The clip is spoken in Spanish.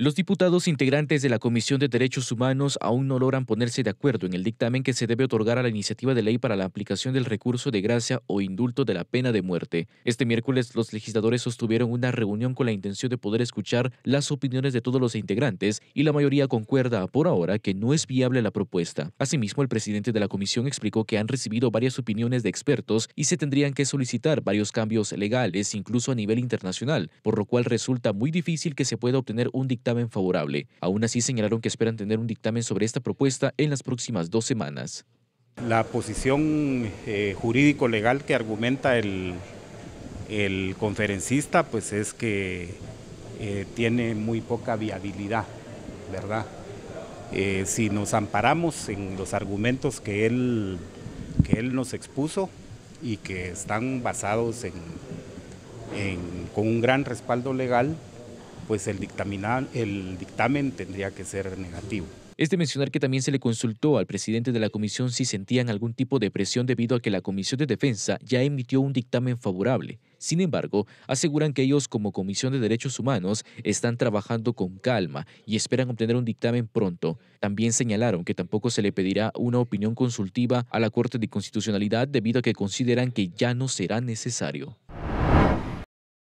Los diputados integrantes de la Comisión de Derechos Humanos aún no logran ponerse de acuerdo en el dictamen que se debe otorgar a la iniciativa de ley para la aplicación del recurso de gracia o indulto de la pena de muerte. Este miércoles los legisladores sostuvieron una reunión con la intención de poder escuchar las opiniones de todos los integrantes y la mayoría concuerda por ahora que no es viable la propuesta. Asimismo, el presidente de la comisión explicó que han recibido varias opiniones de expertos y se tendrían que solicitar varios cambios legales incluso a nivel internacional, por lo cual resulta muy difícil que se pueda obtener un dictamen favorable. Aún así señalaron que esperan tener un dictamen sobre esta propuesta en las próximas dos semanas. La posición eh, jurídico-legal que argumenta el, conferencista pues es que eh, tiene muy poca viabilidad, ¿verdad? Eh, si nos amparamos en los argumentos que él, que él nos expuso y que están basados en, en, con un gran respaldo legal, pues el, el dictamen tendría que ser negativo. Es de mencionar que también se le consultó al presidente de la comisión si sentían algún tipo de presión debido a que la Comisión de Defensa ya emitió un dictamen favorable. Sin embargo, aseguran que ellos como Comisión de Derechos Humanos están trabajando con calma y esperan obtener un dictamen pronto. También señalaron que tampoco se le pedirá una opinión consultiva a la Corte de Constitucionalidad debido a que consideran que ya no será necesario.